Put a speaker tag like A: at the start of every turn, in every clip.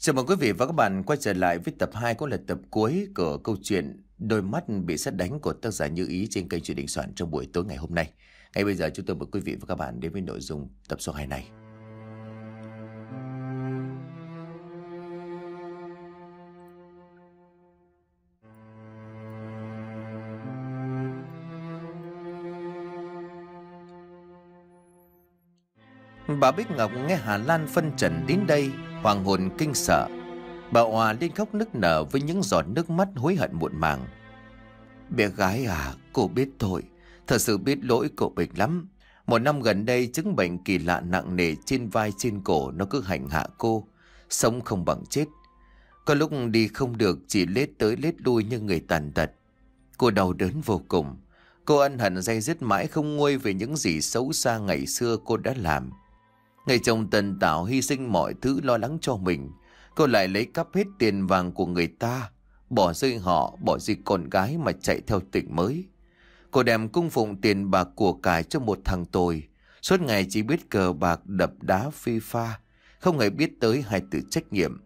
A: Chào mừng quý vị và các bạn quay trở lại với tập 2 cũng là tập cuối của câu chuyện Đôi mắt bị xét đánh của tác giả Như Ý trên kênh truyền định soạn trong buổi tối ngày hôm nay. Ngay bây giờ chúng tôi mời quý vị và các bạn đến với nội dung tập số 2 này. Bà Bích Ngọc nghe Hà Lan phân trần đến đây hoàng hồn kinh sợ. Bà Hòa lên khóc nức nở với những giọt nước mắt hối hận muộn màng. Bé gái à, cô biết tội, thật sự biết lỗi cậu bệnh lắm. Một năm gần đây chứng bệnh kỳ lạ nặng nề trên vai trên cổ nó cứ hành hạ cô, sống không bằng chết. Có lúc đi không được chỉ lết tới lết lui như người tàn tật. Cô đau đớn vô cùng. Cô ân hận dây dứt mãi không nguôi về những gì xấu xa ngày xưa cô đã làm. Người chồng tần tạo hy sinh mọi thứ lo lắng cho mình. Cô lại lấy cắp hết tiền vàng của người ta. Bỏ rơi họ, bỏ rơi con gái mà chạy theo tỉnh mới. Cô đem cung phụng tiền bạc của cải cho một thằng tồi. Suốt ngày chỉ biết cờ bạc đập đá phi pha. Không hề biết tới hai từ trách nhiệm.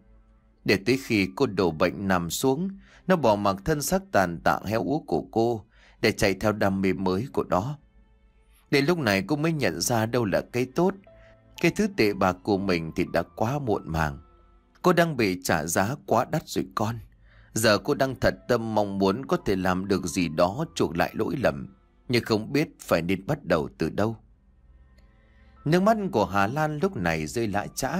A: Để tới khi cô đổ bệnh nằm xuống, nó bỏ mặc thân xác tàn tạ heo úa của cô để chạy theo đam mê mới của nó. Đến lúc này cô mới nhận ra đâu là cái tốt, cái thứ tệ bạc của mình thì đã quá muộn màng Cô đang bị trả giá quá đắt rồi con Giờ cô đang thật tâm mong muốn có thể làm được gì đó chuộc lại lỗi lầm Nhưng không biết phải nên bắt đầu từ đâu Nước mắt của Hà Lan lúc này rơi lã trã.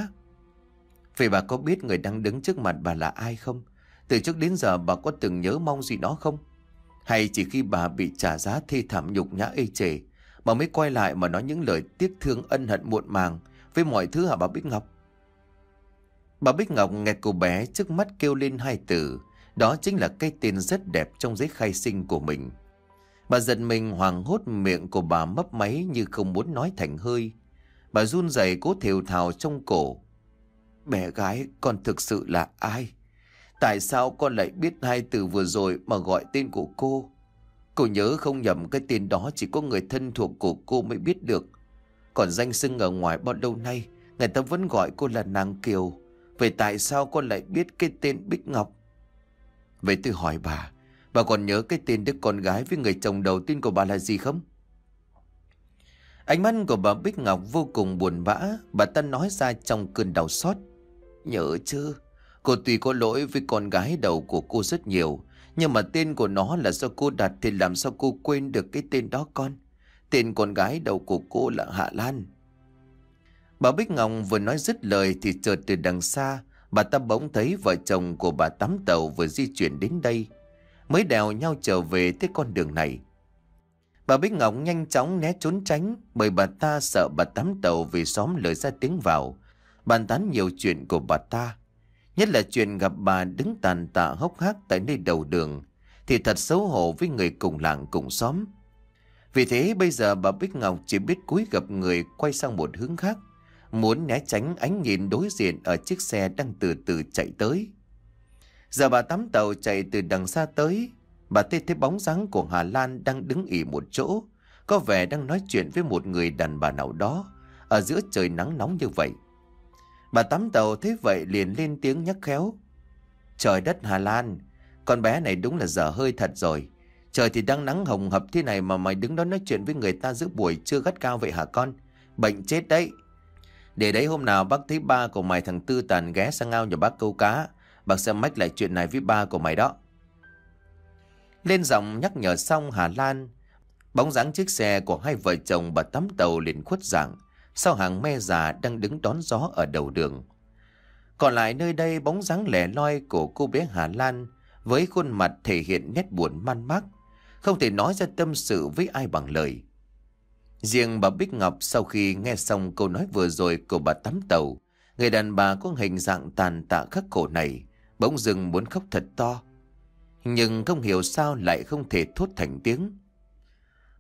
A: Vậy bà có biết người đang đứng trước mặt bà là ai không? Từ trước đến giờ bà có từng nhớ mong gì đó không? Hay chỉ khi bà bị trả giá thê thảm nhục nhã ê chề Bà mới quay lại mà nói những lời tiếc thương ân hận muộn màng với mọi thứ hả bà Bích Ngọc? Bà Bích Ngọc nghe cô bé trước mắt kêu lên hai từ, đó chính là cái tên rất đẹp trong giấy khai sinh của mình. Bà giật mình hoàng hốt miệng của bà mấp máy như không muốn nói thành hơi. Bà run rẩy cố thều thào trong cổ. Bé gái con thực sự là ai? Tại sao con lại biết hai từ vừa rồi mà gọi tên của cô? Cô nhớ không nhầm cái tên đó chỉ có người thân thuộc của cô mới biết được còn danh xưng ở ngoài bao lâu nay Người ta vẫn gọi cô là nàng Kiều Vậy tại sao con lại biết cái tên Bích Ngọc Vậy tôi hỏi bà Bà còn nhớ cái tên đứa con gái Với người chồng đầu tiên của bà là gì không Ánh mắt của bà Bích Ngọc vô cùng buồn bã Bà ta nói ra trong cơn đau xót Nhớ chứ Cô tuy có lỗi với con gái đầu của cô rất nhiều Nhưng mà tên của nó là do cô đặt Thì làm sao cô quên được cái tên đó con Tên con gái đầu của cô là Hạ Lan Bà Bích Ngọc vừa nói dứt lời Thì chợt từ đằng xa Bà ta bỗng thấy vợ chồng của bà Tám Tàu Vừa di chuyển đến đây Mới đèo nhau trở về tới con đường này Bà Bích Ngọc nhanh chóng né trốn tránh Bởi bà ta sợ bà Tám Tàu Vì xóm lời ra tiếng vào Bàn tán nhiều chuyện của bà ta Nhất là chuyện gặp bà đứng tàn tạ hốc hác Tại nơi đầu đường Thì thật xấu hổ với người cùng làng cùng xóm vì thế bây giờ bà Bích Ngọc chỉ biết cúi gặp người quay sang một hướng khác, muốn né tránh ánh nhìn đối diện ở chiếc xe đang từ từ chạy tới. Giờ bà tắm tàu chạy từ đằng xa tới, bà thấy thấy bóng dáng của Hà Lan đang đứng ỉ một chỗ, có vẻ đang nói chuyện với một người đàn bà nào đó, ở giữa trời nắng nóng như vậy. Bà tắm tàu thấy vậy liền lên tiếng nhắc khéo. Trời đất Hà Lan, con bé này đúng là dở hơi thật rồi. Trời thì đang nắng hồng hập thế này mà mày đứng đó nói chuyện với người ta giữa buổi chưa gắt cao vậy hả con? Bệnh chết đấy. Để đấy hôm nào bác thấy ba của mày thằng Tư Tàn ghé sang ao nhà bác câu cá. Bác sẽ mách lại chuyện này với ba của mày đó. Lên giọng nhắc nhở xong Hà Lan. Bóng dáng chiếc xe của hai vợ chồng bà tắm tàu liền khuất dạng. Sau hàng me già đang đứng đón gió ở đầu đường. Còn lại nơi đây bóng dáng lẻ loi của cô bé Hà Lan với khuôn mặt thể hiện nét buồn man mác không thể nói ra tâm sự với ai bằng lời. Riêng bà Bích Ngọc sau khi nghe xong câu nói vừa rồi của bà Tắm Tàu, người đàn bà có hình dạng tàn tạ khắc cổ này, bỗng dưng muốn khóc thật to. Nhưng không hiểu sao lại không thể thốt thành tiếng.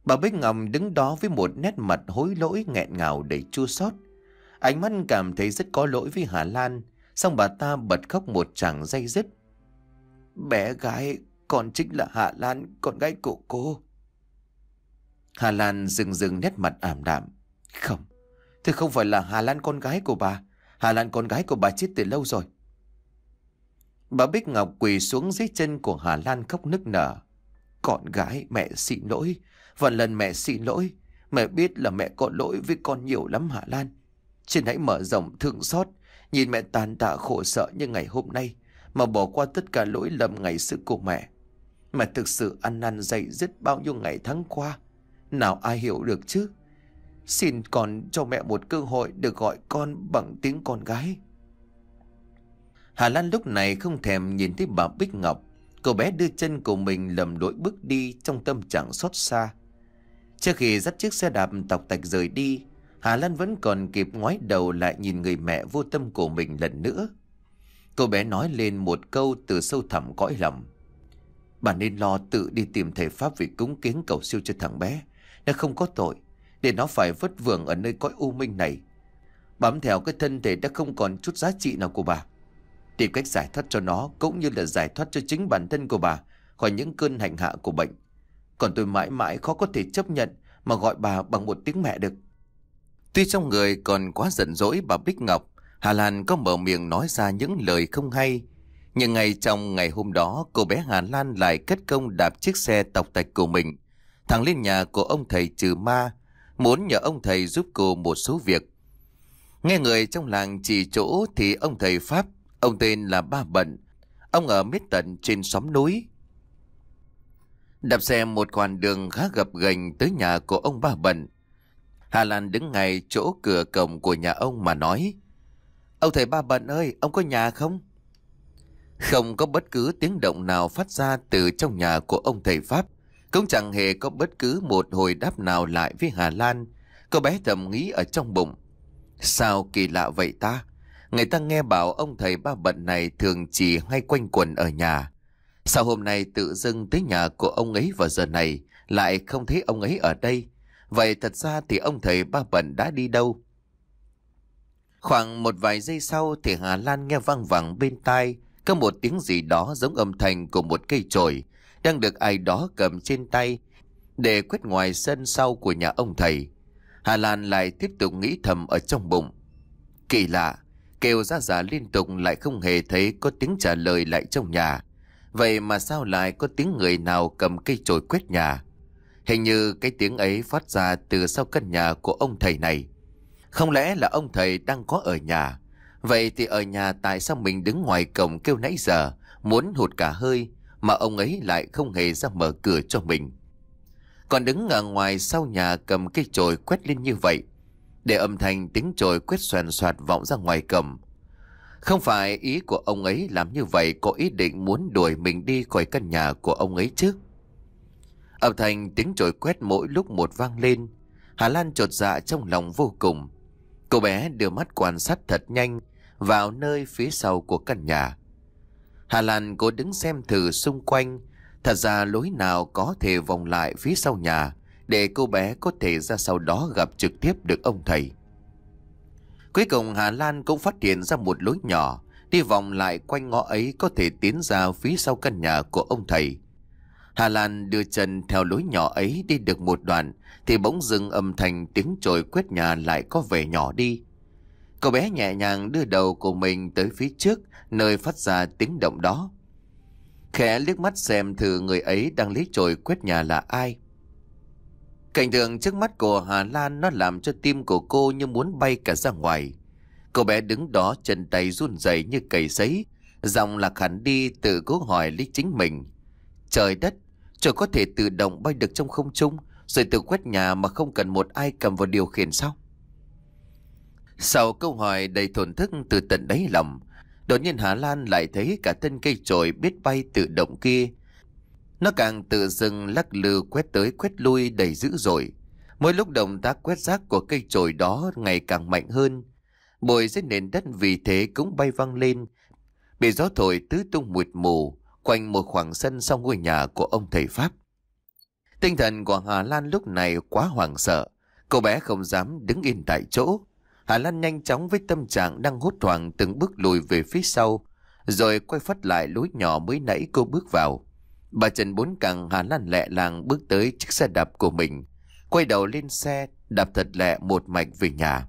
A: Bà Bích Ngọc đứng đó với một nét mặt hối lỗi nghẹn ngào đầy chua xót. Ánh mắt cảm thấy rất có lỗi với Hà Lan, xong bà ta bật khóc một tràng dây dứt. Bé gái còn chính là Hà Lan, con gái của cô. Hà Lan dừng dừng nét mặt ảm đạm. Không, tôi không phải là Hà Lan con gái của bà. Hà Lan con gái của bà chết từ lâu rồi. Bà Bích Ngọc quỳ xuống dưới chân của Hà Lan khóc nức nở. Con gái mẹ xin lỗi. Và lần mẹ xin lỗi, mẹ biết là mẹ có lỗi với con nhiều lắm Hà Lan. trên hãy mở rộng thương xót, nhìn mẹ tàn tạ khổ sở như ngày hôm nay, mà bỏ qua tất cả lỗi lầm ngày xưa của mẹ mà thực sự ăn năn dậy dứt bao nhiêu ngày tháng qua. Nào ai hiểu được chứ? Xin còn cho mẹ một cơ hội được gọi con bằng tiếng con gái. Hà Lan lúc này không thèm nhìn thấy bà Bích Ngọc. Cô bé đưa chân của mình lầm lỗi bước đi trong tâm trạng xót xa. Trước khi dắt chiếc xe đạp tọc tạch rời đi, Hà Lan vẫn còn kịp ngoái đầu lại nhìn người mẹ vô tâm của mình lần nữa. Cô bé nói lên một câu từ sâu thẳm cõi lòng. Bà nên lo tự đi tìm thầy Pháp vì cúng kiến cầu siêu cho thằng bé. Nó không có tội, để nó phải vất vưởng ở nơi cõi u minh này. Bám theo cái thân thể đã không còn chút giá trị nào của bà. Tìm cách giải thoát cho nó cũng như là giải thoát cho chính bản thân của bà khỏi những cơn hành hạ của bệnh. Còn tôi mãi mãi khó có thể chấp nhận mà gọi bà bằng một tiếng mẹ được. Tuy trong người còn quá giận dỗi bà Bích Ngọc, Hà Lan có mở miệng nói ra những lời không hay nhưng ngay trong ngày hôm đó, cô bé Hà Lan lại cất công đạp chiếc xe tọc tạch của mình, thẳng lên nhà của ông thầy trừ ma, muốn nhờ ông thầy giúp cô một số việc. Nghe người trong làng chỉ chỗ thì ông thầy Pháp, ông tên là Ba Bận, ông ở miết tận trên xóm núi. Đạp xe một con đường khá gập ghềnh tới nhà của ông Ba Bận. Hà Lan đứng ngay chỗ cửa cổng của nhà ông mà nói. Ông thầy Ba Bận ơi, ông có nhà không? Không có bất cứ tiếng động nào phát ra từ trong nhà của ông thầy Pháp. Cũng chẳng hề có bất cứ một hồi đáp nào lại với Hà Lan. Cô bé thầm nghĩ ở trong bụng. Sao kỳ lạ vậy ta? Người ta nghe bảo ông thầy ba bận này thường chỉ ngay quanh quần ở nhà. Sao hôm nay tự dưng tới nhà của ông ấy vào giờ này lại không thấy ông ấy ở đây? Vậy thật ra thì ông thầy ba bận đã đi đâu? Khoảng một vài giây sau thì Hà Lan nghe vang vẳng bên tai có một tiếng gì đó giống âm thanh của một cây chổi đang được ai đó cầm trên tay để quét ngoài sân sau của nhà ông thầy. Hà Lan lại tiếp tục nghĩ thầm ở trong bụng. Kỳ lạ, kêu ra giả liên tục lại không hề thấy có tiếng trả lời lại trong nhà. Vậy mà sao lại có tiếng người nào cầm cây chổi quét nhà? Hình như cái tiếng ấy phát ra từ sau căn nhà của ông thầy này. Không lẽ là ông thầy đang có ở nhà? Vậy thì ở nhà tại sao mình đứng ngoài cổng kêu nãy giờ, muốn hụt cả hơi, mà ông ấy lại không hề ra mở cửa cho mình. Còn đứng ở ngoài sau nhà cầm cây chổi quét lên như vậy, để âm thanh tiếng chổi quét xoèn xoạt vọng ra ngoài cổng. Không phải ý của ông ấy làm như vậy có ý định muốn đuổi mình đi khỏi căn nhà của ông ấy chứ. Âm thanh tiếng chổi quét mỗi lúc một vang lên, Hà Lan trột dạ trong lòng vô cùng. Cô bé đưa mắt quan sát thật nhanh, vào nơi phía sau của căn nhà. Hà Lan cố đứng xem thử xung quanh, thật ra lối nào có thể vòng lại phía sau nhà để cô bé có thể ra sau đó gặp trực tiếp được ông thầy. Cuối cùng Hà Lan cũng phát hiện ra một lối nhỏ, đi vòng lại quanh ngõ ấy có thể tiến ra phía sau căn nhà của ông thầy. Hà Lan đưa chân theo lối nhỏ ấy đi được một đoạn thì bỗng dưng âm thanh tiếng trồi quét nhà lại có vẻ nhỏ đi cô bé nhẹ nhàng đưa đầu của mình tới phía trước nơi phát ra tiếng động đó. Khẽ liếc mắt xem thử người ấy đang lấy chổi quét nhà là ai. Cảnh tượng trước mắt của Hà Lan nó làm cho tim của cô như muốn bay cả ra ngoài. Cô bé đứng đó chân tay run rẩy như cầy sấy, giọng lạc hẳn đi tự cố hỏi lý chính mình. Trời đất, trời có thể tự động bay được trong không trung rồi tự quét nhà mà không cần một ai cầm vào điều khiển sao? Sau câu hỏi đầy thổn thức từ tận đáy lòng, đột nhiên Hà Lan lại thấy cả thân cây trồi biết bay tự động kia. Nó càng tự dưng lắc lư quét tới quét lui đầy dữ dội. Mỗi lúc động tác quét rác của cây trồi đó ngày càng mạnh hơn. Bồi dưới nền đất vì thế cũng bay văng lên, bị gió thổi tứ tung mịt mù quanh một khoảng sân sau ngôi nhà của ông thầy Pháp. Tinh thần của Hà Lan lúc này quá hoảng sợ, cô bé không dám đứng yên tại chỗ. Hà Lan nhanh chóng với tâm trạng đang hốt hoảng từng bước lùi về phía sau, rồi quay phát lại lối nhỏ mới nãy cô bước vào. Bà Trần bốn càng Hà Lan lẹ làng bước tới chiếc xe đạp của mình, quay đầu lên xe, đạp thật lẹ một mạch về nhà.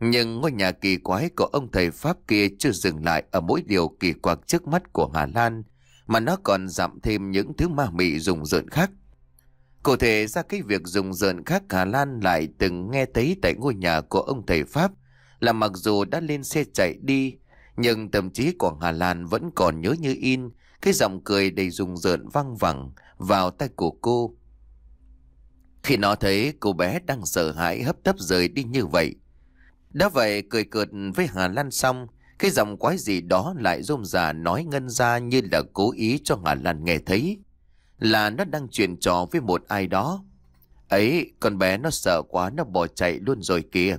A: Nhưng ngôi nhà kỳ quái của ông thầy Pháp kia chưa dừng lại ở mỗi điều kỳ quặc trước mắt của Hà Lan, mà nó còn dặm thêm những thứ ma mị rùng rợn khác. Cụ thể ra cái việc dùng dợn khác Hà Lan lại từng nghe thấy tại ngôi nhà của ông thầy Pháp là mặc dù đã lên xe chạy đi, nhưng tâm trí của Hà Lan vẫn còn nhớ như in cái giọng cười đầy rùng rợn vang vẳng vào tay của cô. Khi nó thấy cô bé đang sợ hãi hấp tấp rời đi như vậy. Đã vậy cười cợt với Hà Lan xong, cái giọng quái gì đó lại rôm rà nói ngân ra như là cố ý cho Hà Lan nghe thấy là nó đang chuyện trò với một ai đó. Ấy, con bé nó sợ quá nó bỏ chạy luôn rồi kìa.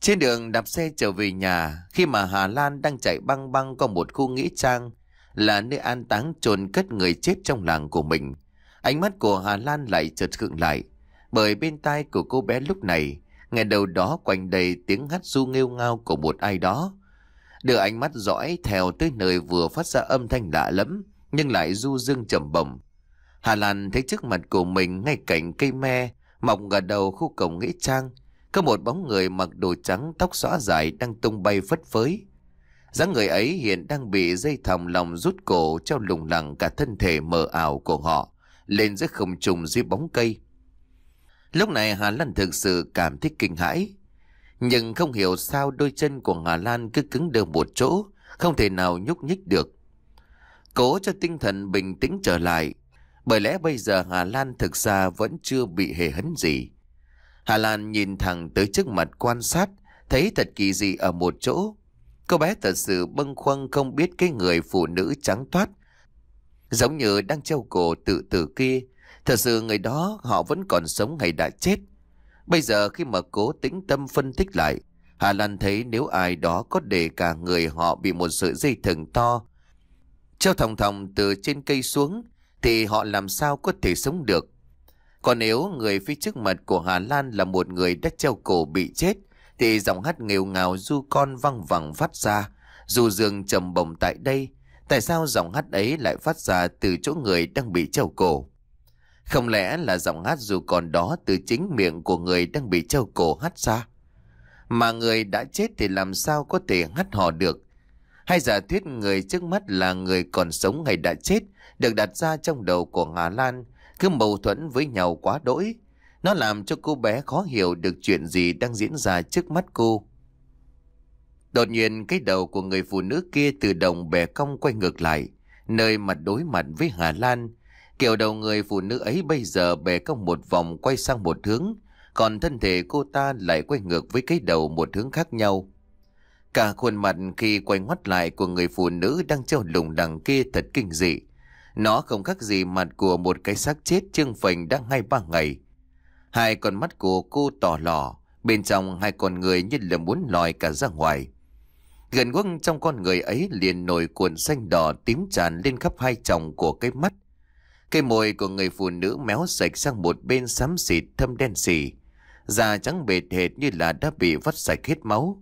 A: Trên đường đạp xe trở về nhà, khi mà Hà Lan đang chạy băng băng qua một khu nghĩa trang, là nơi an táng chôn cất người chết trong làng của mình. Ánh mắt của Hà Lan lại chợt khựng lại, bởi bên tai của cô bé lúc này, nghe đầu đó quanh đầy tiếng hát du nghêu ngao của một ai đó. Đưa ánh mắt dõi theo tới nơi vừa phát ra âm thanh lạ lẫm, nhưng lại du dương trầm bổng. Hà Lan thấy trước mặt của mình ngay cạnh cây me mọc ở đầu khu cổng nghĩa trang, có một bóng người mặc đồ trắng tóc xõa dài đang tung bay phất phới. dáng người ấy hiện đang bị dây thòng lòng rút cổ treo lủng lẳng cả thân thể mờ ảo của họ lên giữa không trùng dưới bóng cây. Lúc này Hà Lan thực sự cảm thấy kinh hãi. Nhưng không hiểu sao đôi chân của Hà Lan cứ cứng đờ một chỗ, không thể nào nhúc nhích được cố cho tinh thần bình tĩnh trở lại. Bởi lẽ bây giờ Hà Lan thực ra vẫn chưa bị hề hấn gì. Hà Lan nhìn thẳng tới trước mặt quan sát, thấy thật kỳ dị ở một chỗ. Cô bé thật sự bâng khuâng không biết cái người phụ nữ trắng toát. Giống như đang treo cổ tự tử kia, thật sự người đó họ vẫn còn sống hay đã chết. Bây giờ khi mà cố tĩnh tâm phân tích lại, Hà Lan thấy nếu ai đó có để cả người họ bị một sợi dây thừng to Treo thòng thòng từ trên cây xuống thì họ làm sao có thể sống được. Còn nếu người phía trước mặt của Hà Lan là một người đã treo cổ bị chết thì giọng hát nghèo ngào du con văng vẳng phát ra. Dù giường trầm bồng tại đây, tại sao giọng hát ấy lại phát ra từ chỗ người đang bị treo cổ? Không lẽ là giọng hát dù còn đó từ chính miệng của người đang bị treo cổ hát ra? Mà người đã chết thì làm sao có thể hát hò được? hai giả thuyết người trước mắt là người còn sống hay đã chết được đặt ra trong đầu của Hà Lan cứ mâu thuẫn với nhau quá đỗi. Nó làm cho cô bé khó hiểu được chuyện gì đang diễn ra trước mắt cô. Đột nhiên cái đầu của người phụ nữ kia từ đồng bè cong quay ngược lại, nơi mặt đối mặt với Hà Lan. Kiểu đầu người phụ nữ ấy bây giờ bè cong một vòng quay sang một hướng, còn thân thể cô ta lại quay ngược với cái đầu một hướng khác nhau. Cả khuôn mặt khi quay ngoắt lại của người phụ nữ đang treo lủng đằng kia thật kinh dị. Nó không khác gì mặt của một cái xác chết trương phình đã ngay ba ngày. Hai con mắt của cô tỏ lò, bên trong hai con người như là muốn lòi cả ra ngoài. Gần quất trong con người ấy liền nổi cuộn xanh đỏ tím tràn lên khắp hai tròng của cái mắt. Cái môi của người phụ nữ méo sạch sang một bên xám xịt thâm đen xì. Da trắng bệt hệt như là đã bị vắt sạch hết máu.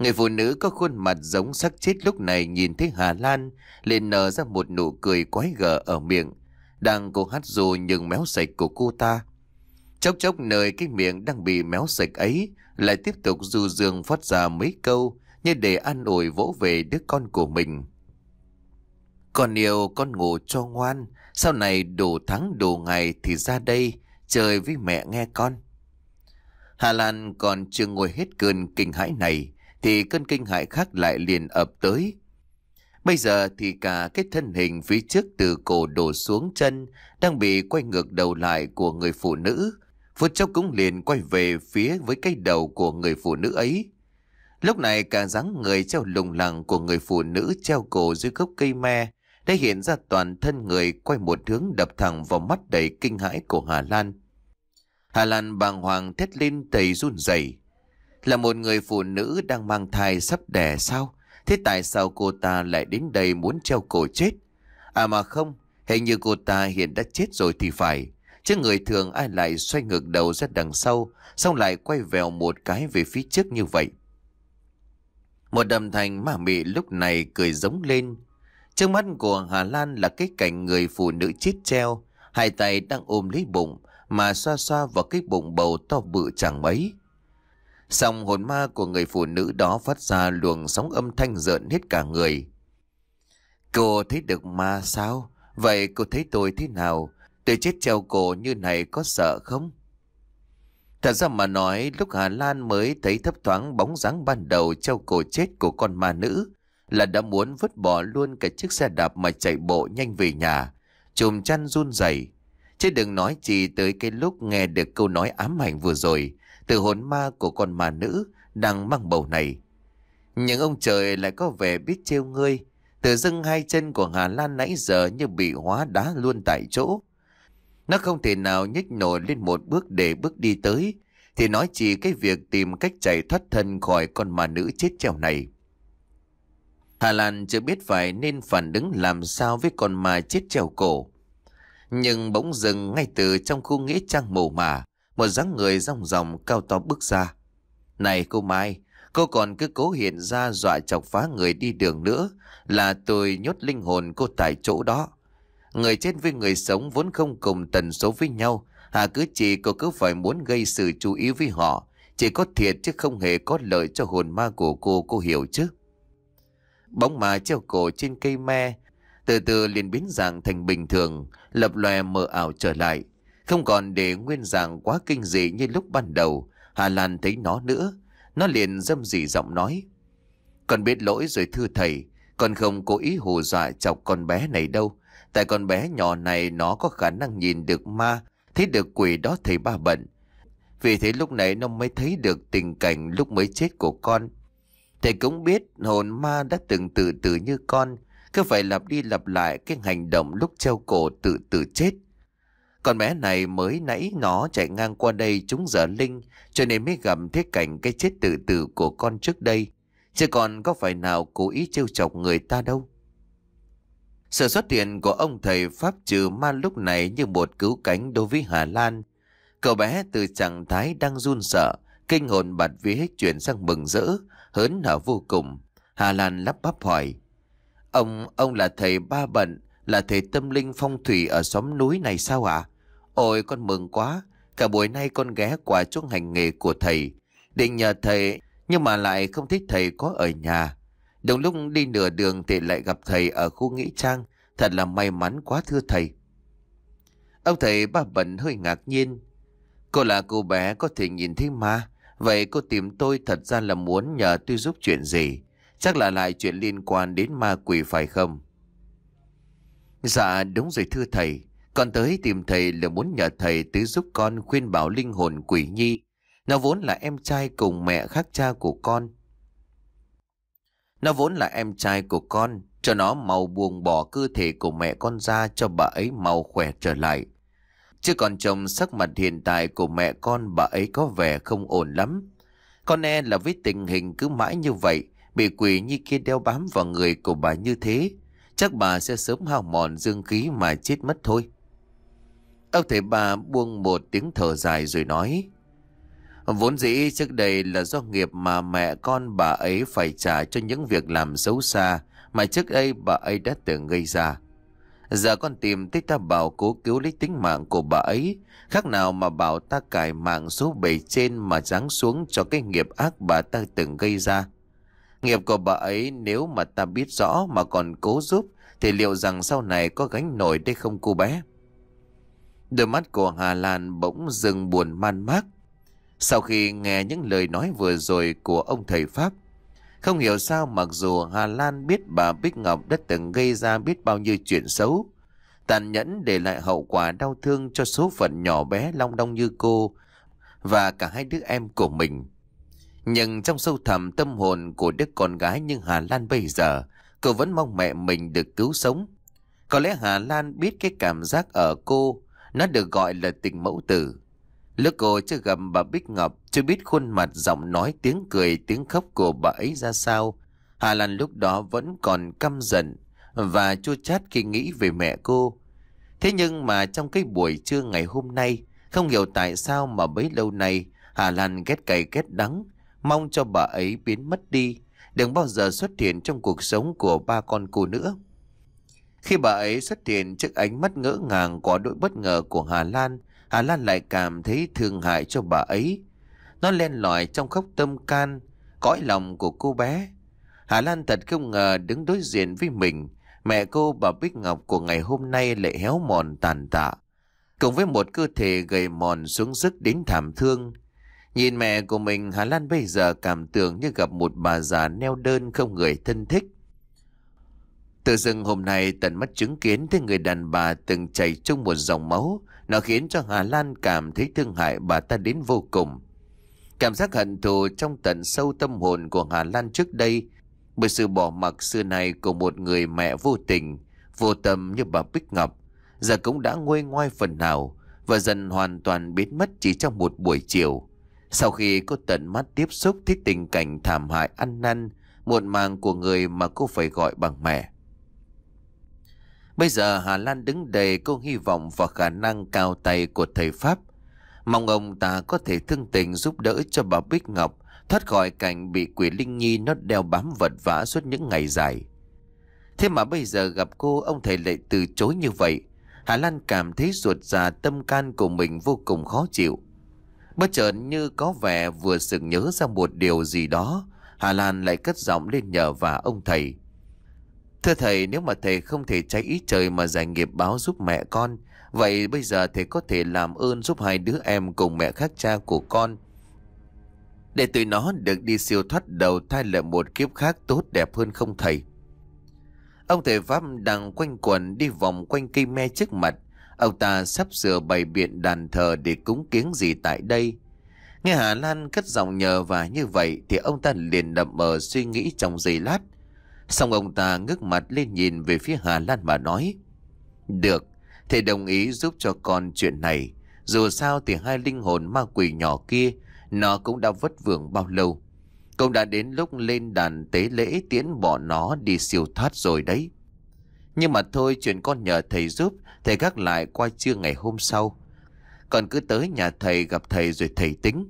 A: Người phụ nữ có khuôn mặt giống sắc chết lúc này nhìn thấy Hà Lan liền nở ra một nụ cười quái gở ở miệng. Đang cố hát dù nhưng méo sạch của cô ta. Chốc chốc nơi cái miệng đang bị méo sạch ấy lại tiếp tục du dương phát ra mấy câu như để an ủi vỗ về đứa con của mình. Con yêu con ngủ cho ngoan, sau này đủ tháng đủ ngày thì ra đây chơi với mẹ nghe con. Hà Lan còn chưa ngồi hết cơn kinh hãi này thì cơn kinh hại khác lại liền ập tới. Bây giờ thì cả cái thân hình phía trước từ cổ đổ xuống chân đang bị quay ngược đầu lại của người phụ nữ. Phút chốc cũng liền quay về phía với cái đầu của người phụ nữ ấy. Lúc này cả dáng người treo lùng lẳng của người phụ nữ treo cổ dưới gốc cây me đã hiện ra toàn thân người quay một hướng đập thẳng vào mắt đầy kinh hãi của Hà Lan. Hà Lan bàng hoàng thét lên đầy run rẩy là một người phụ nữ đang mang thai sắp đẻ sao? Thế tại sao cô ta lại đến đây muốn treo cổ chết? À mà không, hình như cô ta hiện đã chết rồi thì phải. Chứ người thường ai lại xoay ngược đầu ra đằng sau, xong lại quay vèo một cái về phía trước như vậy. Một đầm thành mà mị lúc này cười giống lên. Trước mắt của Hà Lan là cái cảnh người phụ nữ chết treo, hai tay đang ôm lấy bụng mà xoa xoa vào cái bụng bầu to bự chẳng mấy. Xong hồn ma của người phụ nữ đó phát ra luồng sóng âm thanh rợn hết cả người. Cô thấy được ma sao? Vậy cô thấy tôi thế nào? Tôi chết treo cổ như này có sợ không? Thật ra mà nói lúc Hà Lan mới thấy thấp thoáng bóng dáng ban đầu treo cổ chết của con ma nữ là đã muốn vứt bỏ luôn cả chiếc xe đạp mà chạy bộ nhanh về nhà, chùm chăn run rẩy. Chứ đừng nói gì tới cái lúc nghe được câu nói ám ảnh vừa rồi, từ hồn ma của con ma nữ đang mang bầu này. Nhưng ông trời lại có vẻ biết trêu ngươi, tự dưng hai chân của Hà Lan nãy giờ như bị hóa đá luôn tại chỗ. Nó không thể nào nhích nổi lên một bước để bước đi tới, thì nói chỉ cái việc tìm cách chạy thoát thân khỏi con ma nữ chết treo này. Hà Lan chưa biết phải nên phản ứng làm sao với con ma chết treo cổ. Nhưng bỗng dừng ngay từ trong khu nghĩa trang mồ mà. Một dáng người rong ròng cao to bước ra Này cô Mai Cô còn cứ cố hiện ra dọa chọc phá người đi đường nữa Là tôi nhốt linh hồn cô tại chỗ đó Người chết với người sống vốn không cùng tần số với nhau Hà cứ chỉ cô cứ phải muốn gây sự chú ý với họ Chỉ có thiệt chứ không hề có lợi cho hồn ma của cô Cô hiểu chứ Bóng ma treo cổ trên cây me Từ từ liền biến dạng thành bình thường Lập lòe mờ ảo trở lại không còn để nguyên dạng quá kinh dị như lúc ban đầu, Hà Lan thấy nó nữa. Nó liền dâm dỉ giọng nói. Con biết lỗi rồi thưa thầy, con không cố ý hù dọa chọc con bé này đâu. Tại con bé nhỏ này nó có khả năng nhìn được ma, thấy được quỷ đó thầy ba bận. Vì thế lúc nãy nó mới thấy được tình cảnh lúc mới chết của con. Thầy cũng biết hồn ma đã từng tự tử như con, cứ phải lặp đi lặp lại cái hành động lúc treo cổ tự tử chết. Con bé này mới nãy nó chạy ngang qua đây chúng giờ Linh cho nên mới gặp thế cảnh cái chết tự tử của con trước đây. Chứ còn có phải nào cố ý trêu chọc người ta đâu. Sự xuất hiện của ông thầy Pháp trừ ma lúc này như một cứu cánh đối với Hà Lan. Cậu bé từ trạng thái đang run sợ, kinh hồn bạt vía chuyển sang mừng rỡ, hớn hở vô cùng. Hà Lan lắp bắp hỏi. Ông, ông là thầy ba bận, là thầy tâm linh phong thủy ở xóm núi này sao ạ? À? Ôi con mừng quá, cả buổi nay con ghé qua chỗ hành nghề của thầy. Định nhờ thầy, nhưng mà lại không thích thầy có ở nhà. Đồng lúc đi nửa đường thì lại gặp thầy ở khu nghĩa trang. Thật là may mắn quá thưa thầy. Ông thầy ba bận hơi ngạc nhiên. Cô là cô bé có thể nhìn thấy ma. Vậy cô tìm tôi thật ra là muốn nhờ tôi giúp chuyện gì? Chắc là lại chuyện liên quan đến ma quỷ phải không? Dạ đúng rồi thưa thầy. Con tới tìm thầy là muốn nhờ thầy tới giúp con khuyên bảo linh hồn quỷ nhi. Nó vốn là em trai cùng mẹ khác cha của con. Nó vốn là em trai của con, cho nó mau buông bỏ cơ thể của mẹ con ra cho bà ấy mau khỏe trở lại. Chứ còn chồng sắc mặt hiện tại của mẹ con bà ấy có vẻ không ổn lắm. Con e là với tình hình cứ mãi như vậy, bị quỷ nhi kia đeo bám vào người của bà như thế, chắc bà sẽ sớm hao mòn dương khí mà chết mất thôi. Ông thầy bà buông một tiếng thở dài rồi nói. Vốn dĩ trước đây là do nghiệp mà mẹ con bà ấy phải trả cho những việc làm xấu xa mà trước đây bà ấy đã từng gây ra. Giờ con tìm tới ta bảo cố cứu lấy tính mạng của bà ấy, khác nào mà bảo ta cải mạng số bề trên mà giáng xuống cho cái nghiệp ác bà ta từng gây ra. Nghiệp của bà ấy nếu mà ta biết rõ mà còn cố giúp thì liệu rằng sau này có gánh nổi đây không cô bé? Đôi mắt của Hà Lan bỗng dừng buồn man mác. Sau khi nghe những lời nói vừa rồi của ông thầy Pháp, không hiểu sao mặc dù Hà Lan biết bà Bích Ngọc đã từng gây ra biết bao nhiêu chuyện xấu, tàn nhẫn để lại hậu quả đau thương cho số phận nhỏ bé long đong như cô và cả hai đứa em của mình. Nhưng trong sâu thẳm tâm hồn của đứa con gái như Hà Lan bây giờ, cô vẫn mong mẹ mình được cứu sống. Có lẽ Hà Lan biết cái cảm giác ở cô nó được gọi là tình mẫu tử. Lúc cô chưa gặp bà Bích Ngọc, chưa biết khuôn mặt giọng nói tiếng cười tiếng khóc của bà ấy ra sao. Hà Lan lúc đó vẫn còn căm giận và chua chát khi nghĩ về mẹ cô. Thế nhưng mà trong cái buổi trưa ngày hôm nay, không hiểu tại sao mà bấy lâu nay Hà Lan ghét cay ghét đắng, mong cho bà ấy biến mất đi, đừng bao giờ xuất hiện trong cuộc sống của ba con cô nữa. Khi bà ấy xuất hiện trước ánh mắt ngỡ ngàng của đội bất ngờ của Hà Lan, Hà Lan lại cảm thấy thương hại cho bà ấy. Nó len lỏi trong khóc tâm can, cõi lòng của cô bé. Hà Lan thật không ngờ đứng đối diện với mình, mẹ cô bà Bích Ngọc của ngày hôm nay lại héo mòn tàn tạ. Cùng với một cơ thể gầy mòn xuống sức đến thảm thương. Nhìn mẹ của mình Hà Lan bây giờ cảm tưởng như gặp một bà già neo đơn không người thân thích. Tự dưng hôm nay tận mắt chứng kiến thấy người đàn bà từng chảy trong một dòng máu, nó khiến cho Hà Lan cảm thấy thương hại bà ta đến vô cùng. Cảm giác hận thù trong tận sâu tâm hồn của Hà Lan trước đây, bởi sự bỏ mặc xưa này của một người mẹ vô tình, vô tâm như bà Bích Ngọc, giờ cũng đã nguôi ngoai phần nào và dần hoàn toàn biến mất chỉ trong một buổi chiều. Sau khi cô tận mắt tiếp xúc thấy tình cảnh thảm hại ăn năn, muộn màng của người mà cô phải gọi bằng mẹ. Bây giờ Hà Lan đứng đầy cô hy vọng vào khả năng cao tay của thầy Pháp. Mong ông ta có thể thương tình giúp đỡ cho bà Bích Ngọc thoát khỏi cảnh bị quỷ Linh Nhi nó đeo bám vật vã suốt những ngày dài. Thế mà bây giờ gặp cô ông thầy lại từ chối như vậy. Hà Lan cảm thấy ruột già tâm can của mình vô cùng khó chịu. Bất chợt như có vẻ vừa sực nhớ ra một điều gì đó, Hà Lan lại cất giọng lên nhờ và ông thầy. Thưa thầy, nếu mà thầy không thể cháy ý trời mà giải nghiệp báo giúp mẹ con, vậy bây giờ thầy có thể làm ơn giúp hai đứa em cùng mẹ khác cha của con. Để tụi nó được đi siêu thoát đầu thai lợi một kiếp khác tốt đẹp hơn không thầy? Ông thầy Pháp đang quanh quần đi vòng quanh cây me trước mặt. Ông ta sắp sửa bày biện đàn thờ để cúng kiến gì tại đây. Nghe Hà Lan cất giọng nhờ và như vậy thì ông ta liền đậm mờ suy nghĩ trong giây lát. Xong ông ta ngước mặt lên nhìn về phía Hà Lan mà nói Được, thầy đồng ý giúp cho con chuyện này Dù sao thì hai linh hồn ma quỷ nhỏ kia Nó cũng đã vất vưởng bao lâu Cũng đã đến lúc lên đàn tế lễ tiễn bỏ nó đi siêu thoát rồi đấy Nhưng mà thôi chuyện con nhờ thầy giúp Thầy gác lại qua trưa ngày hôm sau Còn cứ tới nhà thầy gặp thầy rồi thầy tính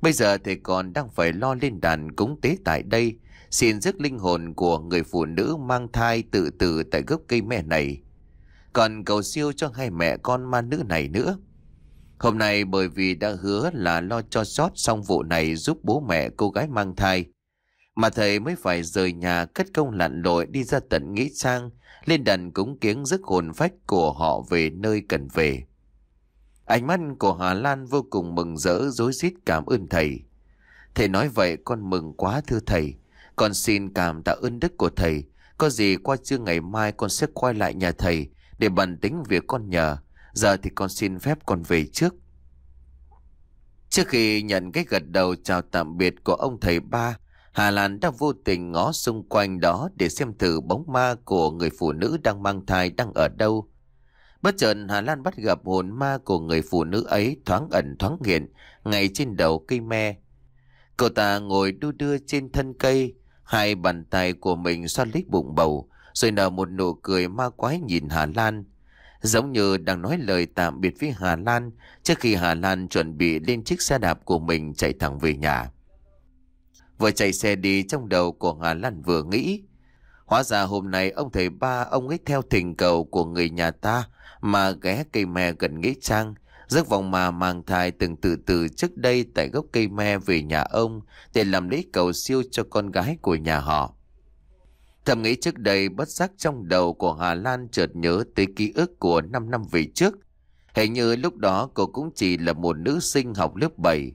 A: Bây giờ thầy còn đang phải lo lên đàn cúng tế tại đây xin rước linh hồn của người phụ nữ mang thai tự tử tại gốc cây mẹ này. Còn cầu siêu cho hai mẹ con ma nữ này nữa. Hôm nay bởi vì đã hứa là lo cho sót xong vụ này giúp bố mẹ cô gái mang thai. Mà thầy mới phải rời nhà cất công lặn lội đi ra tận nghĩ sang, lên đàn cúng kiến giấc hồn phách của họ về nơi cần về. Ánh mắt của Hà Lan vô cùng mừng rỡ dối rít cảm ơn thầy. Thầy nói vậy con mừng quá thưa thầy. Con xin cảm tạ ơn đức của thầy. Có gì qua trưa ngày mai con sẽ quay lại nhà thầy để bàn tính việc con nhờ. Giờ thì con xin phép con về trước. Trước khi nhận cái gật đầu chào tạm biệt của ông thầy ba, Hà Lan đã vô tình ngó xung quanh đó để xem thử bóng ma của người phụ nữ đang mang thai đang ở đâu. Bất chợt Hà Lan bắt gặp hồn ma của người phụ nữ ấy thoáng ẩn thoáng hiện ngay trên đầu cây me. cô ta ngồi đu đưa trên thân cây, Hai bàn tay của mình xoát lít bụng bầu, rồi nở một nụ cười ma quái nhìn Hà Lan. Giống như đang nói lời tạm biệt với Hà Lan trước khi Hà Lan chuẩn bị lên chiếc xe đạp của mình chạy thẳng về nhà. Vừa chạy xe đi trong đầu của Hà Lan vừa nghĩ. Hóa ra hôm nay ông thầy ba ông ấy theo thỉnh cầu của người nhà ta mà ghé cây mè gần nghĩa trang Giấc vòng mà mang thai từng từ từ trước đây tại gốc cây me về nhà ông để làm lễ cầu siêu cho con gái của nhà họ. Thầm nghĩ trước đây bất giác trong đầu của Hà Lan chợt nhớ tới ký ức của 5 năm về trước. Hình như lúc đó cô cũng chỉ là một nữ sinh học lớp 7.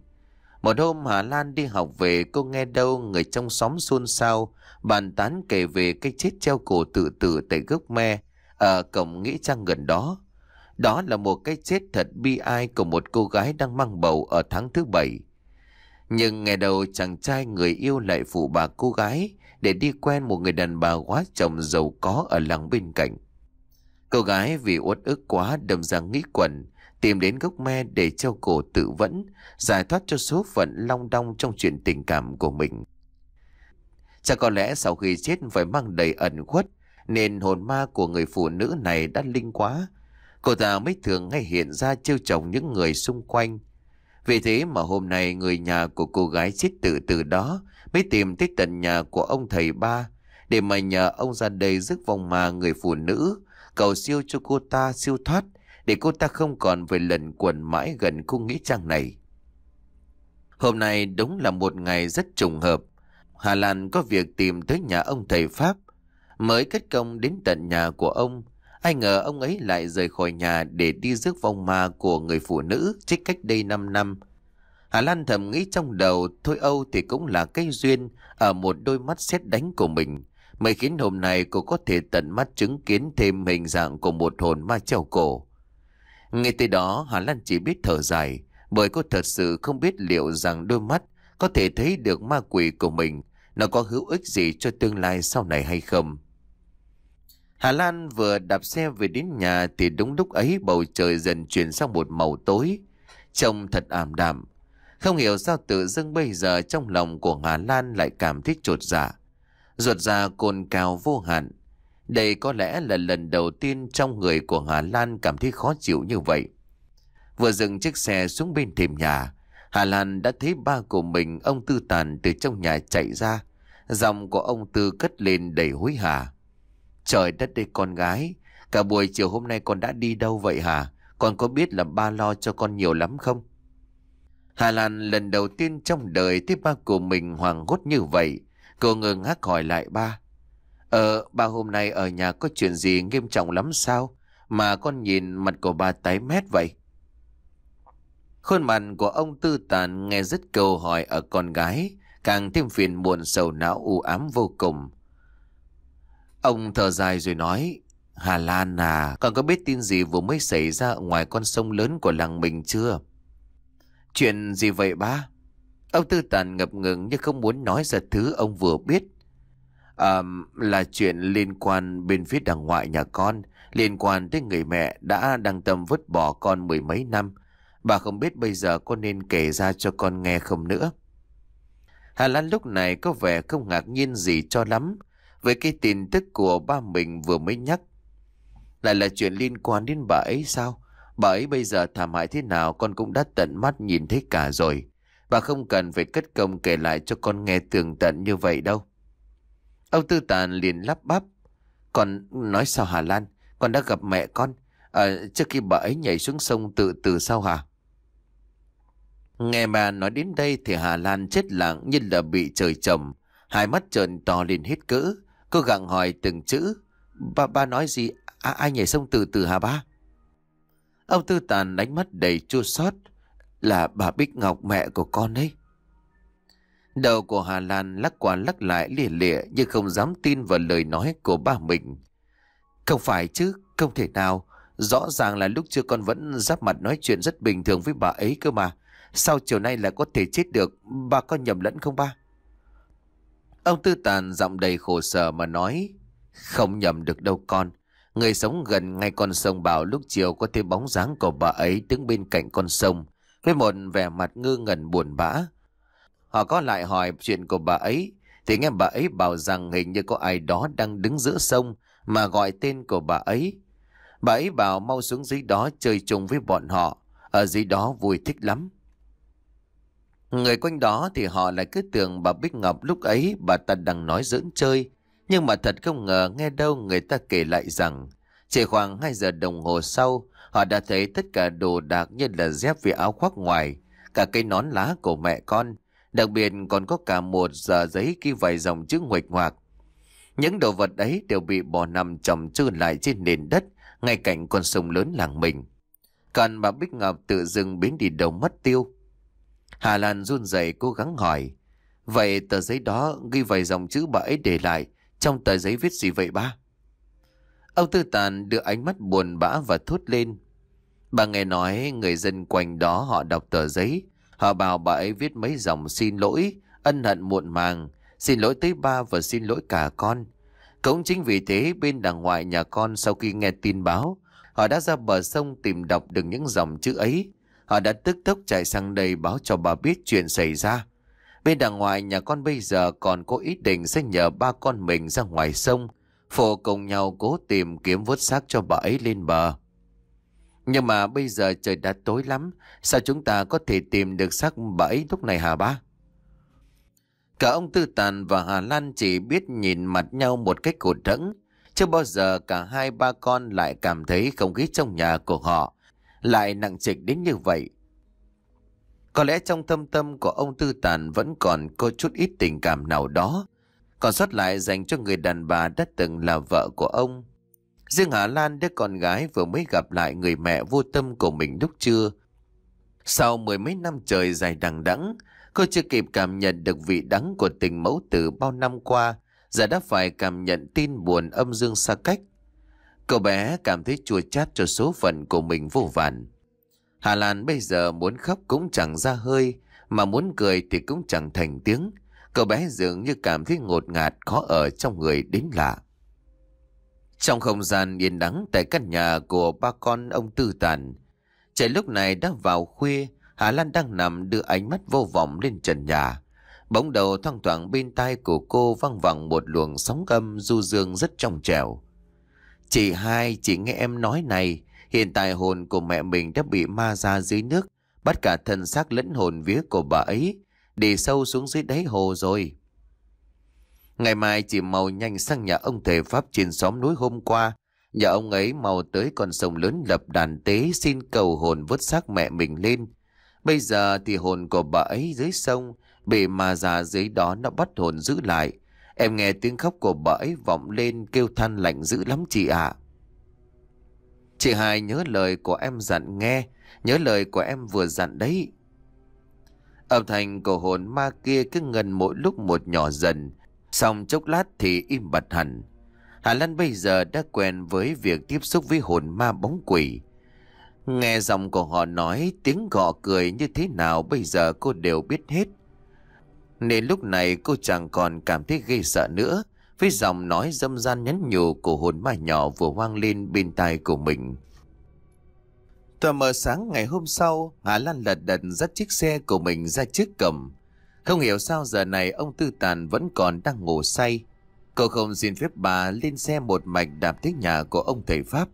A: Một hôm Hà Lan đi học về cô nghe đâu người trong xóm xôn xao bàn tán kể về cái chết treo cổ tự tử tại gốc me ở cổng nghĩa trang gần đó. Đó là một cái chết thật bi ai của một cô gái đang mang bầu ở tháng thứ bảy. Nhưng ngày đầu chàng trai người yêu lại phụ bà cô gái để đi quen một người đàn bà quá chồng giàu có ở làng bên cạnh. Cô gái vì uất ức quá đâm ra nghĩ quẩn, tìm đến gốc me để treo cổ tự vẫn, giải thoát cho số phận long đong trong chuyện tình cảm của mình. Chắc có lẽ sau khi chết phải mang đầy ẩn khuất, nên hồn ma của người phụ nữ này đã linh quá, Cô ta mới thường ngay hiện ra trêu chồng những người xung quanh. Vì thế mà hôm nay người nhà của cô gái chết tử từ đó mới tìm tới tận nhà của ông thầy ba để mà nhờ ông ra đây rước vòng mà người phụ nữ cầu siêu cho cô ta siêu thoát để cô ta không còn về lần quần mãi gần khu nghĩa trang này. Hôm nay đúng là một ngày rất trùng hợp. Hà Lan có việc tìm tới nhà ông thầy Pháp mới kết công đến tận nhà của ông Ai ngờ ông ấy lại rời khỏi nhà để đi rước vong ma của người phụ nữ chết cách đây 5 năm. Hà Lan thầm nghĩ trong đầu thôi Âu thì cũng là cái duyên ở một đôi mắt xét đánh của mình. Mới khiến hôm nay cô có thể tận mắt chứng kiến thêm hình dạng của một hồn ma treo cổ. Ngay từ đó Hà Lan chỉ biết thở dài bởi cô thật sự không biết liệu rằng đôi mắt có thể thấy được ma quỷ của mình nó có hữu ích gì cho tương lai sau này hay không. Hà Lan vừa đạp xe về đến nhà thì đúng lúc ấy bầu trời dần chuyển sang một màu tối, trông thật ảm đạm. Không hiểu sao tự dưng bây giờ trong lòng của Hà Lan lại cảm thấy trột dạ. Ruột ra cồn cào vô hạn. Đây có lẽ là lần đầu tiên trong người của Hà Lan cảm thấy khó chịu như vậy. Vừa dừng chiếc xe xuống bên thềm nhà, Hà Lan đã thấy ba của mình ông Tư Tàn từ trong nhà chạy ra. Giọng của ông Tư cất lên đầy hối hả. Trời đất đây con gái, cả buổi chiều hôm nay con đã đi đâu vậy hả? Con có biết là ba lo cho con nhiều lắm không? Hà Lan lần đầu tiên trong đời thấy ba của mình hoàng hốt như vậy. Cô ngơ ngác hỏi lại ba. Ờ, ba hôm nay ở nhà có chuyện gì nghiêm trọng lắm sao? Mà con nhìn mặt của ba tái mét vậy. Khuôn mặt của ông tư tàn nghe rất câu hỏi ở con gái, càng thêm phiền buồn sầu não u ám vô cùng. Ông thở dài rồi nói, Hà Lan à, con có biết tin gì vừa mới xảy ra ngoài con sông lớn của làng mình chưa? Chuyện gì vậy ba? Ông Tư Tàn ngập ngừng nhưng không muốn nói ra thứ ông vừa biết. À, là chuyện liên quan bên phía đằng ngoại nhà con, liên quan tới người mẹ đã đang tâm vứt bỏ con mười mấy năm. Bà không biết bây giờ có nên kể ra cho con nghe không nữa. Hà Lan lúc này có vẻ không ngạc nhiên gì cho lắm với cái tin tức của ba mình vừa mới nhắc. Lại là chuyện liên quan đến bà ấy sao? Bà ấy bây giờ thảm hại thế nào con cũng đã tận mắt nhìn thấy cả rồi. Bà không cần phải cất công kể lại cho con nghe tường tận như vậy đâu. Ông Tư Tàn liền lắp bắp. Con nói sao Hà Lan? Con đã gặp mẹ con. À, trước khi bà ấy nhảy xuống sông tự tử sao hả? Nghe bà nói đến đây thì Hà Lan chết lặng như là bị trời trầm. Hai mắt trợn to lên hết cỡ. Cô gặng hỏi từng chữ. Ba, ba nói gì? À, ai nhảy sông từ từ hả ba? Ông Tư Tàn đánh mắt đầy chua xót Là bà Bích Ngọc mẹ của con đấy. Đầu của Hà Lan lắc qua lắc lại lìa lịa nhưng không dám tin vào lời nói của ba mình. Không phải chứ, không thể nào. Rõ ràng là lúc trước con vẫn giáp mặt nói chuyện rất bình thường với bà ấy cơ mà. Sao chiều nay lại có thể chết được, ba con nhầm lẫn không ba? Ông Tư Tàn giọng đầy khổ sở mà nói Không nhầm được đâu con Người sống gần ngay con sông bảo lúc chiều có thêm bóng dáng của bà ấy đứng bên cạnh con sông với một vẻ mặt ngơ ngẩn buồn bã. Họ có lại hỏi chuyện của bà ấy thì nghe bà ấy bảo rằng hình như có ai đó đang đứng giữa sông mà gọi tên của bà ấy. Bà ấy bảo mau xuống dưới đó chơi chung với bọn họ ở dưới đó vui thích lắm. Người quanh đó thì họ lại cứ tưởng bà Bích Ngọc lúc ấy bà ta đang nói giỡn chơi. Nhưng mà thật không ngờ nghe đâu người ta kể lại rằng chỉ khoảng 2 giờ đồng hồ sau họ đã thấy tất cả đồ đạc như là dép vì áo khoác ngoài, cả cây nón lá của mẹ con. Đặc biệt còn có cả một giờ giấy ghi vài dòng chữ nguệch ngoạc. Những đồ vật ấy đều bị bỏ nằm chồng chư lại trên nền đất ngay cạnh con sông lớn làng mình. Còn bà Bích Ngọc tự dưng biến đi đâu mất tiêu. Hà Lan run rẩy cố gắng hỏi. Vậy tờ giấy đó ghi vài dòng chữ bà ấy để lại. Trong tờ giấy viết gì vậy ba? Ông Tư Tàn đưa ánh mắt buồn bã và thốt lên. Bà nghe nói người dân quanh đó họ đọc tờ giấy. Họ bảo bà ấy viết mấy dòng xin lỗi, ân hận muộn màng, xin lỗi tới ba và xin lỗi cả con. Cũng chính vì thế bên đàng ngoại nhà con sau khi nghe tin báo, họ đã ra bờ sông tìm đọc được những dòng chữ ấy Họ đã tức tốc chạy sang đây báo cho bà biết chuyện xảy ra. Bên đằng ngoài nhà con bây giờ còn có ý định sẽ nhờ ba con mình ra ngoài sông, phụ cùng nhau cố tìm kiếm vớt xác cho bà ấy lên bờ. Nhưng mà bây giờ trời đã tối lắm, sao chúng ta có thể tìm được xác bà ấy lúc này hả ba? Cả ông Tư Tàn và Hà Lan chỉ biết nhìn mặt nhau một cách cột rẫng. Chưa bao giờ cả hai ba con lại cảm thấy không khí trong nhà của họ lại nặng trịch đến như vậy. Có lẽ trong thâm tâm của ông Tư Tàn vẫn còn có chút ít tình cảm nào đó, còn sót lại dành cho người đàn bà đã từng là vợ của ông. Riêng Hà Lan đứa con gái vừa mới gặp lại người mẹ vô tâm của mình lúc trưa. Sau mười mấy năm trời dài đằng đẵng, cô chưa kịp cảm nhận được vị đắng của tình mẫu tử bao năm qua, giờ đã phải cảm nhận tin buồn âm dương xa cách. Cậu bé cảm thấy chua chát cho số phận của mình vô vàn. Hà Lan bây giờ muốn khóc cũng chẳng ra hơi, mà muốn cười thì cũng chẳng thành tiếng. Cậu bé dường như cảm thấy ngột ngạt khó ở trong người đến lạ. Trong không gian yên đắng tại căn nhà của ba con ông Tư Tàn, trời lúc này đã vào khuya, Hà Lan đang nằm đưa ánh mắt vô vọng lên trần nhà. Bóng đầu thoang thoảng bên tai của cô văng vẳng một luồng sóng âm du dương rất trong trẻo. Chị hai, chị nghe em nói này, hiện tại hồn của mẹ mình đã bị ma ra dưới nước, bắt cả thân xác lẫn hồn vía của bà ấy, để sâu xuống dưới đáy hồ rồi. Ngày mai chị mau nhanh sang nhà ông thầy Pháp trên xóm núi hôm qua, nhà ông ấy mau tới con sông lớn lập đàn tế xin cầu hồn vớt xác mẹ mình lên. Bây giờ thì hồn của bà ấy dưới sông, bị ma già dưới đó nó bắt hồn giữ lại, Em nghe tiếng khóc của bà ấy vọng lên kêu than lạnh dữ lắm chị ạ. Chị hai nhớ lời của em dặn nghe, nhớ lời của em vừa dặn đấy. Âm thanh của hồn ma kia cứ ngần mỗi lúc một nhỏ dần, xong chốc lát thì im bặt hẳn. Hà Lan bây giờ đã quen với việc tiếp xúc với hồn ma bóng quỷ. Nghe giọng của họ nói tiếng gọ cười như thế nào bây giờ cô đều biết hết. Nên lúc này cô chẳng còn cảm thấy ghê sợ nữa Với giọng nói dâm gian nhắn nhủ của hồn ma nhỏ vừa hoang lên bên tai của mình Tòa mờ sáng ngày hôm sau Hà Lan lật đật dắt chiếc xe của mình ra trước cầm Không hiểu sao giờ này ông Tư Tàn vẫn còn đang ngủ say Cô không xin phép bà lên xe một mạch đạp tới nhà của ông thầy Pháp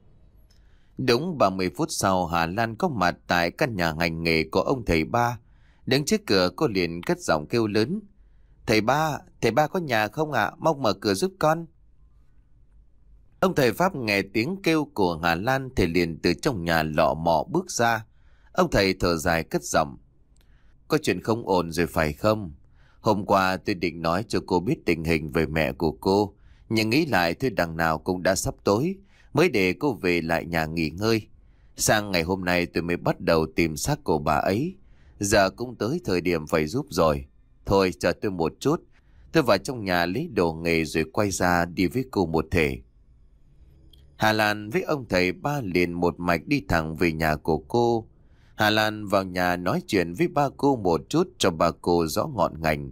A: Đúng 30 phút sau Hà Lan có mặt tại căn nhà ngành nghề của ông thầy ba Đứng trước cửa cô liền cất giọng kêu lớn. Thầy ba, thầy ba có nhà không ạ? Mong mở cửa giúp con. Ông thầy Pháp nghe tiếng kêu của Hà Lan thầy liền từ trong nhà lọ mọ bước ra. Ông thầy thở dài cất giọng. Có chuyện không ổn rồi phải không? Hôm qua tôi định nói cho cô biết tình hình về mẹ của cô. Nhưng nghĩ lại thôi đằng nào cũng đã sắp tối. Mới để cô về lại nhà nghỉ ngơi. Sang ngày hôm nay tôi mới bắt đầu tìm xác của bà ấy. Giờ cũng tới thời điểm phải giúp rồi Thôi chờ tôi một chút Tôi vào trong nhà lấy đồ nghề rồi quay ra đi với cô một thể Hà Lan với ông thầy ba liền một mạch đi thẳng về nhà của cô Hà Lan vào nhà nói chuyện với ba cô một chút cho ba cô rõ ngọn ngành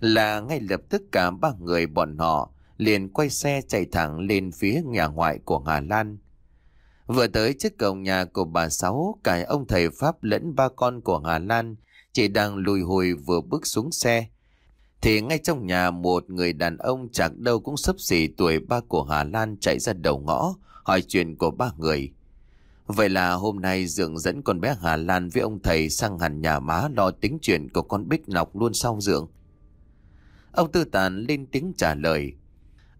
A: Là ngay lập tức cả ba người bọn họ liền quay xe chạy thẳng lên phía nhà ngoại của Hà Lan Vừa tới trước cổng nhà của bà Sáu, cả ông thầy Pháp lẫn ba con của Hà Lan chỉ đang lùi hồi vừa bước xuống xe. Thì ngay trong nhà một người đàn ông chẳng đâu cũng sấp xỉ tuổi ba của Hà Lan chạy ra đầu ngõ, hỏi chuyện của ba người. Vậy là hôm nay Dượng dẫn con bé Hà Lan với ông thầy sang hẳn nhà má lo tính chuyện của con Bích Ngọc luôn sau Dượng. Ông Tư Tàn lên tiếng trả lời.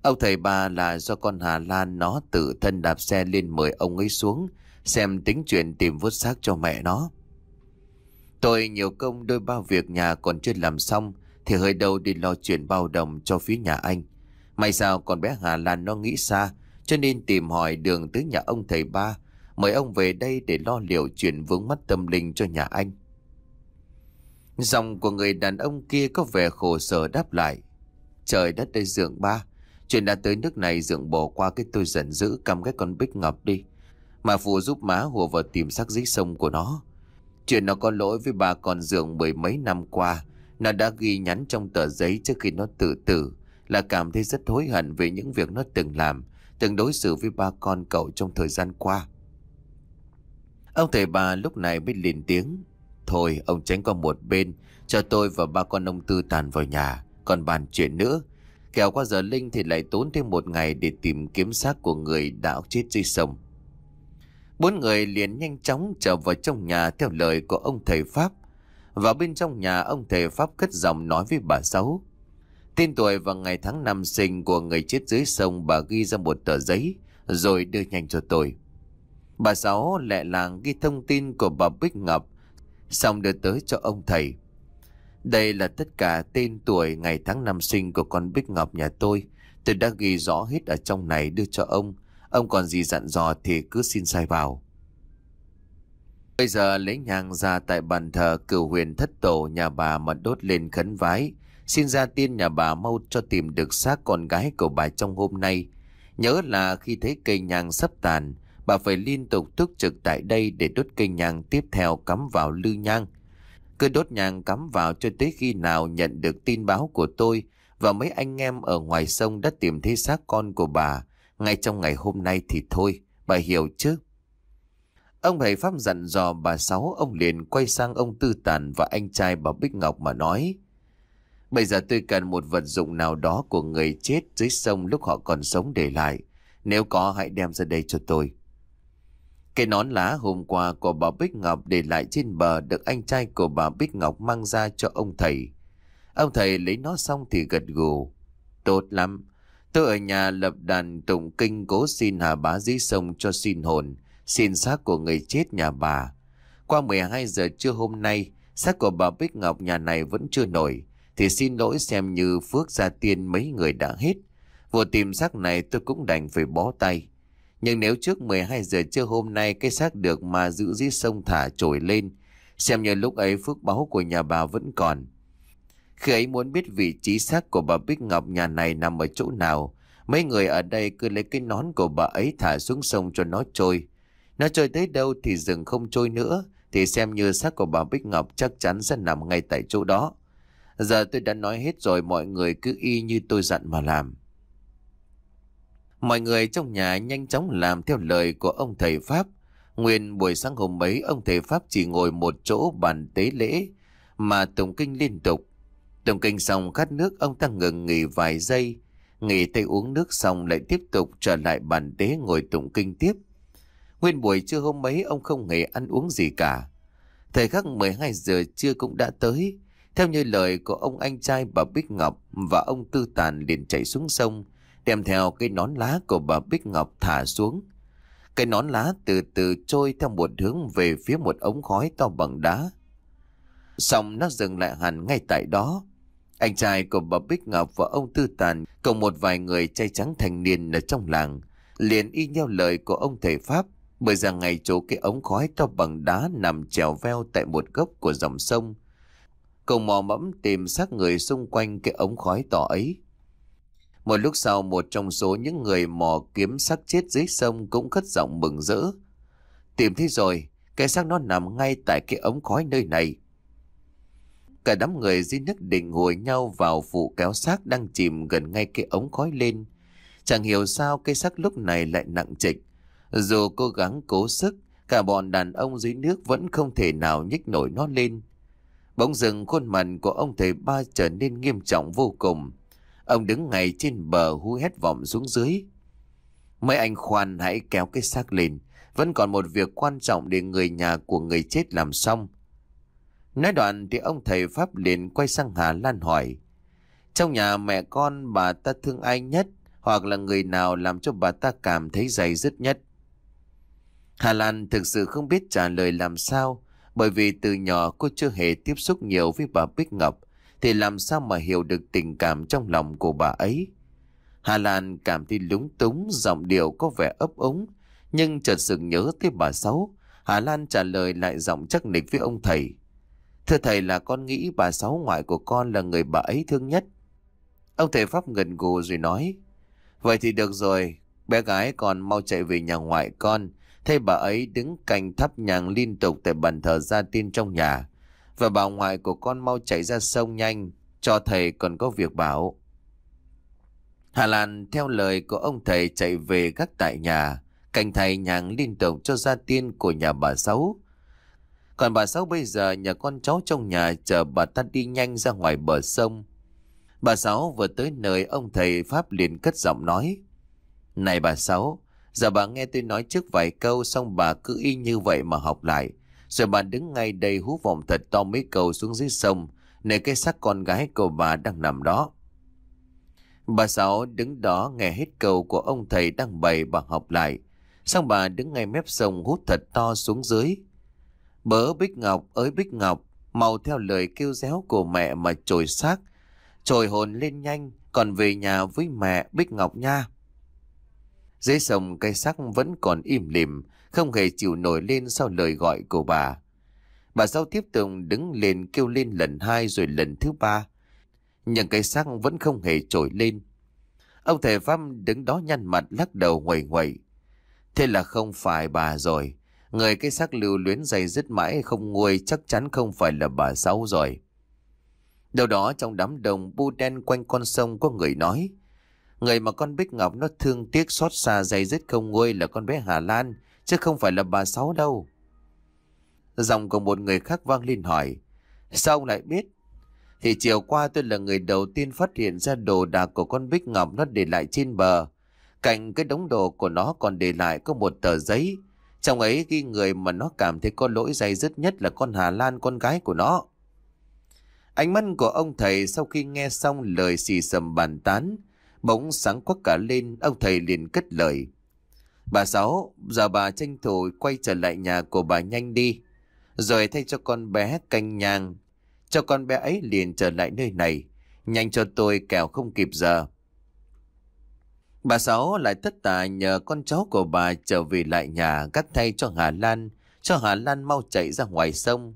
A: Ông thầy bà là do con Hà Lan nó tự thân đạp xe lên mời ông ấy xuống xem tính chuyện tìm vốt xác cho mẹ nó. Tôi nhiều công đôi bao việc nhà còn chưa làm xong thì hơi đầu đi lo chuyện bao đồng cho phía nhà anh. May sao còn bé Hà Lan nó nghĩ xa cho nên tìm hỏi đường tới nhà ông thầy ba mời ông về đây để lo liệu chuyện vướng mắt tâm linh cho nhà anh. Dòng của người đàn ông kia có vẻ khổ sở đáp lại. Trời đất đây dượng ba, Chuyện đã tới nước này dượng bỏ qua cái tôi giận dữ cầm cái con bích ngọc đi. Mà phụ giúp má hùa vào tìm xác dưới sông của nó. Chuyện nó có lỗi với bà con dượng mười mấy năm qua. Nó đã ghi nhắn trong tờ giấy trước khi nó tự tử là cảm thấy rất hối hận về những việc nó từng làm, từng đối xử với ba con cậu trong thời gian qua. Ông thầy bà lúc này mới liền tiếng. Thôi ông tránh qua một bên, cho tôi và ba con ông Tư tàn vào nhà, còn bàn chuyện nữa kéo qua giờ Linh thì lại tốn thêm một ngày để tìm kiếm xác của người đã chết dưới sông. Bốn người liền nhanh chóng trở vào trong nhà theo lời của ông thầy Pháp. Và bên trong nhà ông thầy Pháp cất giọng nói với bà Sáu. Tên tuổi và ngày tháng năm sinh của người chết dưới sông bà ghi ra một tờ giấy rồi đưa nhanh cho tôi. Bà Sáu lẹ làng ghi thông tin của bà Bích Ngập, xong đưa tới cho ông thầy. Đây là tất cả tên tuổi ngày tháng năm sinh của con Bích Ngọc nhà tôi. Tôi đã ghi rõ hết ở trong này đưa cho ông. Ông còn gì dặn dò thì cứ xin sai vào. Bây giờ lấy nhang ra tại bàn thờ cửu huyền thất tổ nhà bà mà đốt lên khấn vái. Xin ra tiên nhà bà mau cho tìm được xác con gái của bà trong hôm nay. Nhớ là khi thấy cây nhang sắp tàn, bà phải liên tục túc trực tại đây để đốt cây nhang tiếp theo cắm vào lư nhang cứ đốt nhang cắm vào cho tới khi nào nhận được tin báo của tôi và mấy anh em ở ngoài sông đã tìm thấy xác con của bà. Ngay trong ngày hôm nay thì thôi, bà hiểu chứ? Ông thầy Pháp dặn dò bà Sáu, ông liền quay sang ông Tư Tàn và anh trai bà Bích Ngọc mà nói. Bây giờ tôi cần một vật dụng nào đó của người chết dưới sông lúc họ còn sống để lại. Nếu có hãy đem ra đây cho tôi. Cái nón lá hôm qua của bà Bích Ngọc để lại trên bờ được anh trai của bà Bích Ngọc mang ra cho ông thầy. Ông thầy lấy nó xong thì gật gù. Tốt lắm. Tôi ở nhà lập đàn tụng kinh cố xin hà bá dưới sông cho xin hồn, xin xác của người chết nhà bà. Qua 12 giờ trưa hôm nay, xác của bà Bích Ngọc nhà này vẫn chưa nổi, thì xin lỗi xem như phước gia tiên mấy người đã hết. Vừa tìm xác này tôi cũng đành phải bó tay. Nhưng nếu trước 12 giờ trưa hôm nay cái xác được mà giữ dưới sông thả trồi lên, xem như lúc ấy phước báo của nhà bà vẫn còn. Khi ấy muốn biết vị trí xác của bà Bích Ngọc nhà này nằm ở chỗ nào, mấy người ở đây cứ lấy cái nón của bà ấy thả xuống sông cho nó trôi. Nó trôi tới đâu thì rừng không trôi nữa, thì xem như xác của bà Bích Ngọc chắc chắn sẽ nằm ngay tại chỗ đó. Giờ tôi đã nói hết rồi mọi người cứ y như tôi dặn mà làm. Mọi người trong nhà nhanh chóng làm theo lời của ông thầy Pháp. Nguyên buổi sáng hôm ấy ông thầy Pháp chỉ ngồi một chỗ bàn tế lễ mà tụng kinh liên tục. Tụng kinh xong khát nước ông ta ngừng nghỉ vài giây. Nghỉ tay uống nước xong lại tiếp tục trở lại bàn tế ngồi tụng kinh tiếp. Nguyên buổi trưa hôm ấy ông không hề ăn uống gì cả. Thời khắc 12 giờ trưa cũng đã tới. Theo như lời của ông anh trai bà Bích Ngọc và ông Tư Tàn liền chạy xuống sông đem theo cái nón lá của bà Bích Ngọc thả xuống. Cái nón lá từ từ trôi theo một hướng về phía một ống khói to bằng đá. Xong nó dừng lại hẳn ngay tại đó. Anh trai của bà Bích Ngọc và ông Tư Tàn cùng một vài người trai trắng thành niên ở trong làng liền y nhau lời của ông thầy Pháp bởi rằng ngày chỗ cái ống khói to bằng đá nằm trèo veo tại một gốc của dòng sông. cùng mò mẫm tìm xác người xung quanh cái ống khói to ấy. Một lúc sau một trong số những người mò kiếm xác chết dưới sông cũng cất giọng mừng rỡ. Tìm thấy rồi, cái xác nó nằm ngay tại cái ống khói nơi này. Cả đám người dưới nước định hồi nhau vào phụ kéo xác đang chìm gần ngay cái ống khói lên. Chẳng hiểu sao cái xác lúc này lại nặng trịch. Dù cố gắng cố sức, cả bọn đàn ông dưới nước vẫn không thể nào nhích nổi nó lên. Bỗng dừng khuôn mặt của ông thầy ba trở nên nghiêm trọng vô cùng. Ông đứng ngay trên bờ hú hét vọng xuống dưới. Mấy anh khoan hãy kéo cái xác lên. Vẫn còn một việc quan trọng để người nhà của người chết làm xong. Nói đoạn thì ông thầy Pháp liền quay sang Hà Lan hỏi. Trong nhà mẹ con bà ta thương ai nhất hoặc là người nào làm cho bà ta cảm thấy dày dứt nhất? Hà Lan thực sự không biết trả lời làm sao bởi vì từ nhỏ cô chưa hề tiếp xúc nhiều với bà Bích Ngọc thì làm sao mà hiểu được tình cảm trong lòng của bà ấy. Hà Lan cảm thấy lúng túng, giọng điệu có vẻ ấp ống, nhưng chợt sực nhớ tới bà Sáu. Hà Lan trả lời lại giọng chắc nịch với ông thầy. Thưa thầy là con nghĩ bà Sáu ngoại của con là người bà ấy thương nhất. Ông thầy Pháp ngần gù rồi nói. Vậy thì được rồi, bé gái còn mau chạy về nhà ngoại con. Thấy bà ấy đứng canh thắp nhàng liên tục tại bàn thờ gia tiên trong nhà và bà ngoại của con mau chạy ra sông nhanh, cho thầy còn có việc bảo. Hà Lan theo lời của ông thầy chạy về gác tại nhà, canh thầy nhàng liên tục cho gia tiên của nhà bà Sáu. Còn bà Sáu bây giờ nhà con cháu trong nhà chờ bà ta đi nhanh ra ngoài bờ sông. Bà Sáu vừa tới nơi ông thầy Pháp liền cất giọng nói. Này bà Sáu, giờ bà nghe tôi nói trước vài câu xong bà cứ y như vậy mà học lại. Rồi bà đứng ngay đây hú vòng thật to mấy cầu xuống dưới sông, nơi cái xác con gái của bà đang nằm đó. Bà Sáu đứng đó nghe hết câu của ông thầy đang bày bà học lại. Xong bà đứng ngay mép sông hút thật to xuống dưới. Bớ Bích Ngọc ơi Bích Ngọc, màu theo lời kêu réo của mẹ mà trồi xác, trồi hồn lên nhanh, còn về nhà với mẹ Bích Ngọc nha. Dưới sông cây xác vẫn còn im lìm, không hề chịu nổi lên sau lời gọi của bà. Bà giáo tiếp tục đứng lên kêu lên lần hai rồi lần thứ ba. Nhưng cái xác vẫn không hề trồi lên. Ông thầy Pháp đứng đó nhăn mặt lắc đầu ngoẩy ngoẩy. Thế là không phải bà rồi. Người cái xác lưu luyến dày dứt mãi không nguôi chắc chắn không phải là bà sáu rồi. Đâu đó trong đám đồng bu đen quanh con sông có người nói. Người mà con Bích Ngọc nó thương tiếc xót xa dày dứt không nguôi là con bé Hà Lan chứ không phải là bà Sáu đâu. Dòng của một người khác vang lên hỏi, sao ông lại biết? Thì chiều qua tôi là người đầu tiên phát hiện ra đồ đạc của con Bích Ngọc nó để lại trên bờ. Cạnh cái đống đồ của nó còn để lại có một tờ giấy. Trong ấy ghi người mà nó cảm thấy có lỗi dày dứt nhất là con Hà Lan con gái của nó. Ánh mắt của ông thầy sau khi nghe xong lời xì sầm bàn tán, bỗng sáng quắc cả lên, ông thầy liền cất lời. Bà Sáu, giờ bà tranh thủ quay trở lại nhà của bà nhanh đi. Rồi thay cho con bé canh nhang. Cho con bé ấy liền trở lại nơi này. Nhanh cho tôi kẻo không kịp giờ. Bà Sáu lại tất tả nhờ con cháu của bà trở về lại nhà cắt thay cho Hà Lan, cho Hà Lan mau chạy ra ngoài sông.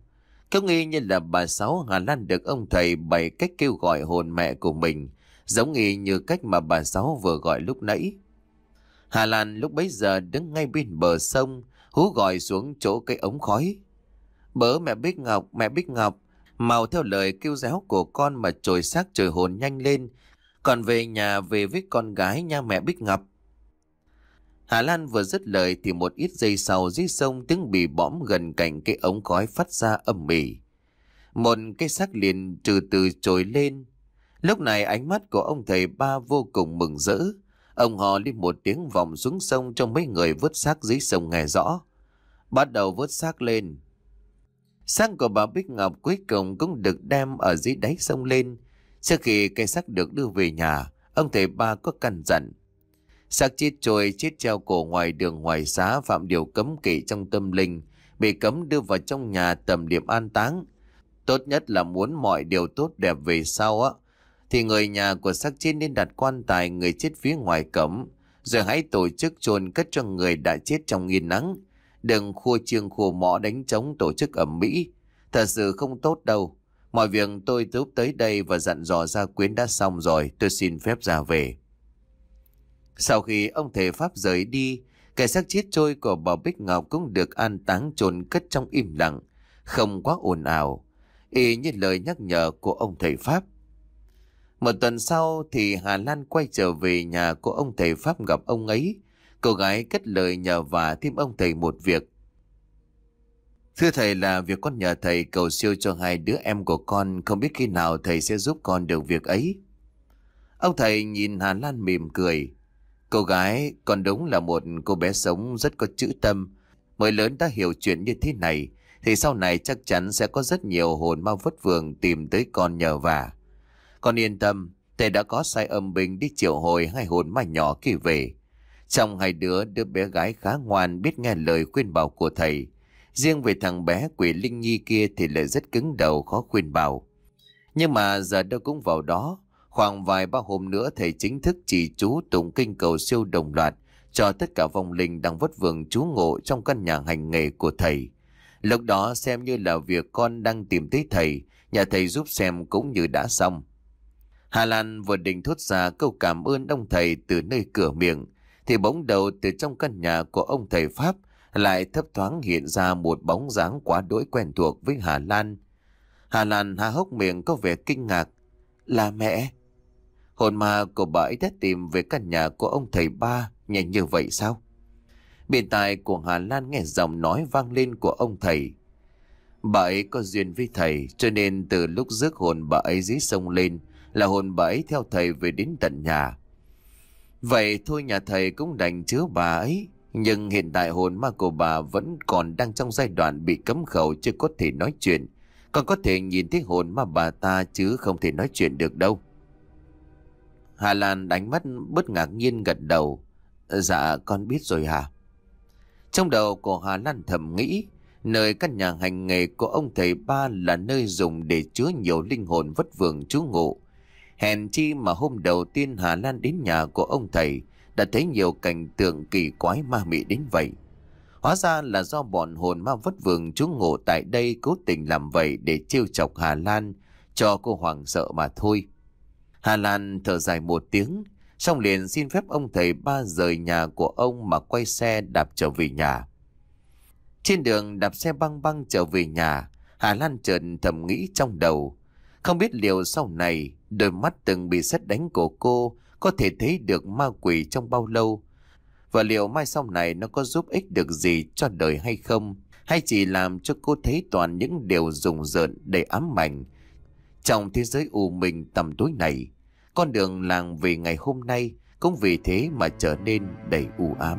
A: Cứ nghi như là bà Sáu Hà Lan được ông thầy bày cách kêu gọi hồn mẹ của mình, giống y như cách mà bà Sáu vừa gọi lúc nãy. Hà Lan lúc bấy giờ đứng ngay bên bờ sông, hú gọi xuống chỗ cây ống khói. Bớ mẹ Bích Ngọc, mẹ Bích Ngọc, màu theo lời kêu réo của con mà trồi xác trời hồn nhanh lên, còn về nhà về với con gái nha mẹ Bích Ngọc. Hà Lan vừa dứt lời thì một ít giây sau dưới sông tiếng bị bõm gần cạnh cây ống khói phát ra âm mỉ. Một cái xác liền từ từ trồi lên. Lúc này ánh mắt của ông thầy ba vô cùng mừng rỡ Ông hò lên một tiếng vòng xuống sông cho mấy người vớt xác dưới sông nghe rõ. Bắt đầu vớt xác lên. Xác của bà Bích Ngọc cuối cùng cũng được đem ở dưới đáy sông lên. Sau khi cây xác được đưa về nhà, ông thầy ba có căn dặn. Xác chết trôi, chết treo cổ ngoài đường ngoài xá phạm điều cấm kỵ trong tâm linh, bị cấm đưa vào trong nhà tầm điểm an táng. Tốt nhất là muốn mọi điều tốt đẹp về sau á, thì người nhà của xác chết nên đặt quan tài người chết phía ngoài cấm, rồi hãy tổ chức chôn cất cho người đã chết trong nghiên nắng. Đừng khua chiêng khua mõ đánh trống tổ chức ẩm mỹ. Thật sự không tốt đâu. Mọi việc tôi túp tới đây và dặn dò gia quyến đã xong rồi, tôi xin phép ra về. Sau khi ông thầy Pháp rời đi, cái xác chết trôi của bà Bích Ngọc cũng được an táng chôn cất trong im lặng, không quá ồn ào. Y như lời nhắc nhở của ông thầy Pháp. Một tuần sau thì Hà Lan quay trở về nhà của ông thầy Pháp gặp ông ấy. Cô gái kết lời nhờ và thêm ông thầy một việc. Thưa thầy là việc con nhờ thầy cầu siêu cho hai đứa em của con, không biết khi nào thầy sẽ giúp con được việc ấy. Ông thầy nhìn Hà Lan mỉm cười. Cô gái còn đúng là một cô bé sống rất có chữ tâm. Mới lớn đã hiểu chuyện như thế này, thì sau này chắc chắn sẽ có rất nhiều hồn ma vất vưởng tìm tới con nhờ vả. Con yên tâm, thầy đã có sai âm binh đi triệu hồi hai hồn ma nhỏ kia về. Trong hai đứa, đứa bé gái khá ngoan biết nghe lời khuyên bảo của thầy. Riêng về thằng bé quỷ Linh Nhi kia thì lại rất cứng đầu khó khuyên bảo. Nhưng mà giờ đâu cũng vào đó, khoảng vài ba hôm nữa thầy chính thức chỉ chú tụng kinh cầu siêu đồng loạt cho tất cả vong linh đang vất vưởng chú ngộ trong căn nhà hành nghề của thầy. Lúc đó xem như là việc con đang tìm thấy thầy, nhà thầy giúp xem cũng như đã xong. Hà Lan vừa định thốt ra câu cảm ơn ông thầy từ nơi cửa miệng, thì bóng đầu từ trong căn nhà của ông thầy Pháp lại thấp thoáng hiện ra một bóng dáng quá đỗi quen thuộc với Hà Lan. Hà Lan há hốc miệng có vẻ kinh ngạc. Là mẹ. Hồn ma của bà ấy đã tìm về căn nhà của ông thầy ba nhanh như vậy sao? Biện tài của Hà Lan nghe giọng nói vang lên của ông thầy. Bà ấy có duyên với thầy cho nên từ lúc rước hồn bà ấy dưới sông lên là hồn bà ấy theo thầy về đến tận nhà. Vậy thôi nhà thầy cũng đành chứa bà ấy, nhưng hiện tại hồn ma của bà vẫn còn đang trong giai đoạn bị cấm khẩu chưa có thể nói chuyện, còn có thể nhìn thấy hồn ma bà ta chứ không thể nói chuyện được đâu. Hà Lan đánh mắt bất ngạc nhiên gật đầu. Dạ con biết rồi hả? Trong đầu của Hà Lan thầm nghĩ, nơi căn nhà hành nghề của ông thầy ba là nơi dùng để chứa nhiều linh hồn vất vưởng trú ngụ. Hèn chi mà hôm đầu tiên Hà Lan đến nhà của ông thầy đã thấy nhiều cảnh tượng kỳ quái ma mị đến vậy. Hóa ra là do bọn hồn ma vất vường trú ngụ tại đây cố tình làm vậy để chiêu chọc Hà Lan cho cô Hoàng sợ mà thôi. Hà Lan thở dài một tiếng, xong liền xin phép ông thầy ba rời nhà của ông mà quay xe đạp trở về nhà. Trên đường đạp xe băng băng trở về nhà, Hà Lan trợn thầm nghĩ trong đầu. Không biết liệu sau này Đôi mắt từng bị sét đánh của cô Có thể thấy được ma quỷ trong bao lâu Và liệu mai sau này nó có giúp ích được gì cho đời hay không Hay chỉ làm cho cô thấy toàn những điều rùng rợn đầy ám ảnh Trong thế giới u minh tầm tối này Con đường làng về ngày hôm nay Cũng vì thế mà trở nên đầy u ám